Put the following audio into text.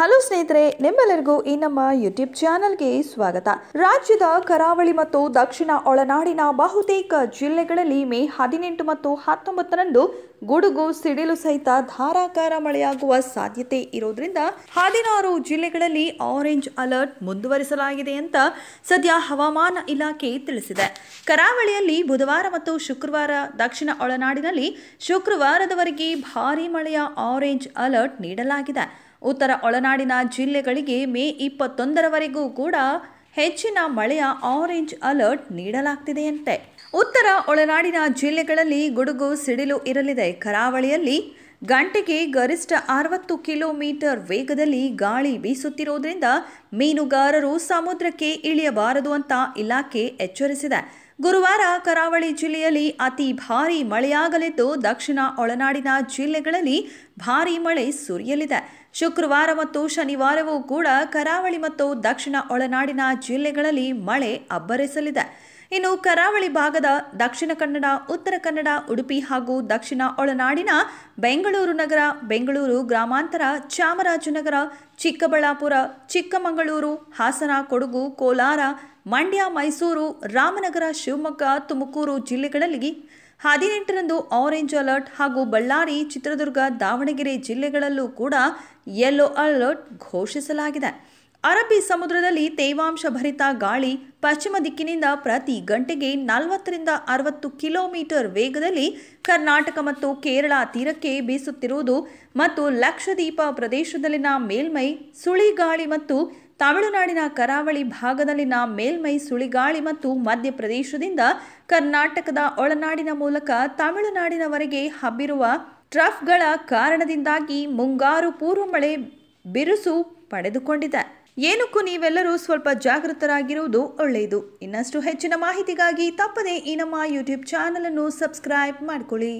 hello ಸ್ನೇಹಿತರೆ ನಿಮ್ಮೆಲ್ಲರಿಗೂ ಈ ನಮ್ಮ ಯೂಟ್ಯೂಬ್ ಚಾನೆಲ್ಗೆ ಸ್ವಾಗತ ರಾಜ್ಯದ ಕರಾವಳಿ ಮತ್ತು ದಕ್ಷಿಣ ಒಳನಾಡಿನ ಬಹುತೇಕ ಜಿಲ್ಲೆಗಳಲ್ಲಿ ಮೇ ಹದಿನೆಂಟು ಮತ್ತು ಹತ್ತೊಂಬತ್ತರಂದು ಗುಡುಗು ಸಿಡಿಲು ಸಹಿತ ಧಾರಾಕಾರ ಮಳೆಯಾಗುವ ಸಾಧ್ಯತೆ ಇರುವುದರಿಂದ ಹದಿನಾರು ಜಿಲ್ಲೆಗಳಲ್ಲಿ ಆರೆಂಜ್ ಅಲರ್ಟ್ ಮುಂದುವರಿಸಲಾಗಿದೆ ಅಂತ ಸದ್ಯ ಹವಾಮಾನ ಇಲಾಖೆ ತಿಳಿಸಿದೆ ಕರಾವಳಿಯಲ್ಲಿ ಬುಧವಾರ ಮತ್ತು ಶುಕ್ರವಾರ ದಕ್ಷಿಣ ಒಳನಾಡಿನಲ್ಲಿ ಶುಕ್ರವಾರದವರೆಗೆ ಭಾರೀ ಮಳೆಯ ಆರೆಂಜ್ ಅಲರ್ಟ್ ನೀಡಲಾಗಿದೆ ಉತ್ತರ ಒಳನಾಡಿನ ಜಿಲ್ಲೆಗಳಿಗೆ ಮೇ ಇಪ್ಪತ್ತೊಂದರವರೆಗೂ ಕೂಡ ಹೆಚ್ಚಿನ ಮಳೆಯ ಆರೆಂಜ್ ಅಲರ್ಟ್ ನೀಡಲಾಗ್ತಿದೆಯಂತೆ ಉತ್ತರ ಒಳನಾಡಿನ ಜಿಲ್ಲೆಗಳಲ್ಲಿ ಗುಡುಗು ಸಿಡಿಲು ಇರಲಿದೆ ಕರಾವಳಿಯಲ್ಲಿ ಗಂಟೆಗೆ ಗರಿಷ್ಠ ಅರವತ್ತು ಕಿಲೋಮೀಟರ್ ವೇಗದಲ್ಲಿ ಗಾಳಿ ಬೀಸುತ್ತಿರುವುದರಿಂದ ಮೀನುಗಾರರು ಸಮುದ್ರಕ್ಕೆ ಇಳಿಯಬಾರದು ಅಂತ ಇಲಾಖೆ ಎಚ್ಚರಿಸಿದೆ ಗುರುವಾರ ಕರಾವಳಿ ಜಿಲ್ಲೆಯಲ್ಲಿ ಅತಿ ಭಾರೀ ಮಳೆಯಾಗಲಿದ್ದು ದಕ್ಷಿಣ ಒಳನಾಡಿನ ಜಿಲ್ಲೆಗಳಲ್ಲಿ ಭಾರಿ ಮಳೆ ಸುರಿಯಲಿದೆ ಶುಕ್ರವಾರ ಮತ್ತು ಶನಿವಾರವೂ ಕೂಡ ಕರಾವಳಿ ಮತ್ತು ದಕ್ಷಿಣ ಒಳನಾಡಿನ ಜಿಲ್ಲೆಗಳಲ್ಲಿ ಮಳೆ ಅಬ್ಬರಿಸಲಿದೆ ಇನ್ನು ಕರಾವಳಿ ಭಾಗದ ದಕ್ಷಿಣ ಕನ್ನಡ ಉತ್ತರ ಕನ್ನಡ ಉಡುಪಿ ಹಾಗೂ ದಕ್ಷಿಣ ಒಳನಾಡಿನ ಬೆಂಗಳೂರು ನಗರ ಬೆಂಗಳೂರು ಗ್ರಾಮಾಂತರ ಚಾಮರಾಜನಗರ ಚಿಕ್ಕಬಳ್ಳಾಪುರ ಚಿಕ್ಕಮಗಳೂರು ಹಾಸನ ಕೊಡಗು ಕೋಲಾರ ಮಂಡ್ಯ ಮೈಸೂರು ರಾಮನಗರ ಶಿವಮೊಗ್ಗ ತುಮಕೂರು ಜಿಲ್ಲೆಗಳಲ್ಲಿ ಹದಿನೆಂಟರಂದು ಆರೆಂಜ್ ಅಲರ್ಟ್ ಹಾಗೂ ಬಳ್ಳಾರಿ ಚಿತ್ರದುರ್ಗ ದಾವಣಗೆರೆ ಜಿಲ್ಲೆಗಳಲ್ಲೂ ಕೂಡ ಯೆಲ್ಲೋ ಅಲರ್ಟ್ ಘೋಷಿಸಲಾಗಿದೆ ಅರಬ್ಬಿ ಸಮುದ್ರದಲ್ಲಿ ತೇವಾಂಶ ಭರಿತ ಗಾಳಿ ಪಶ್ಚಿಮ ದಿಕ್ಕಿನಿಂದ ಪ್ರತಿ ಗಂಟೆಗೆ ನಲವತ್ತರಿಂದ ಅರವತ್ತು ಕಿಲೋಮೀಟರ್ ವೇಗದಲ್ಲಿ ಕರ್ನಾಟಕ ಮತ್ತು ಕೇರಳ ತೀರಕ್ಕೆ ಬೀಸುತ್ತಿರುವುದು ಮತ್ತು ಲಕ್ಷದ್ವೀಪ ಪ್ರದೇಶದಲ್ಲಿನ ಮೇಲ್ಮೈ ಸುಳಿಗಾಳಿ ಮತ್ತು ತಮಿಳುನಾಡಿನ ಕರಾವಳಿ ಭಾಗದಲ್ಲಿನ ಮೇಲ್ಮೈ ಸುಳಿಗಾಳಿ ಮತ್ತು ಮಧ್ಯಪ್ರದೇಶದಿಂದ ಕರ್ನಾಟಕದ ಒಳನಾಡಿನ ಮೂಲಕ ತಮಿಳುನಾಡಿನವರೆಗೆ ಹಬ್ಬಿರುವ ಟ್ರಫ್ಗಳ ಕಾರಣದಿಂದಾಗಿ ಮುಂಗಾರು ಪೂರ್ವ ಮಳೆ ಬಿರುಸು ಪಡೆದುಕೊಂಡಿದೆ ಏನಕ್ಕೂ ನೀವೆಲ್ಲರೂ ಸ್ವಲ್ಪ ಜಾಗೃತರಾಗಿರುವುದು ಒಳ್ಳೆಯದು ಇನ್ನಷ್ಟು ಹೆಚ್ಚಿನ ಮಾಹಿತಿಗಾಗಿ ತಪ್ಪದೇ ಈ ನಮ್ಮ ಯೂಟ್ಯೂಬ್ ಚಾನಲನ್ನು ಸಬ್ಸ್ಕ್ರೈಬ್ ಮಾಡಿಕೊಳ್ಳಿ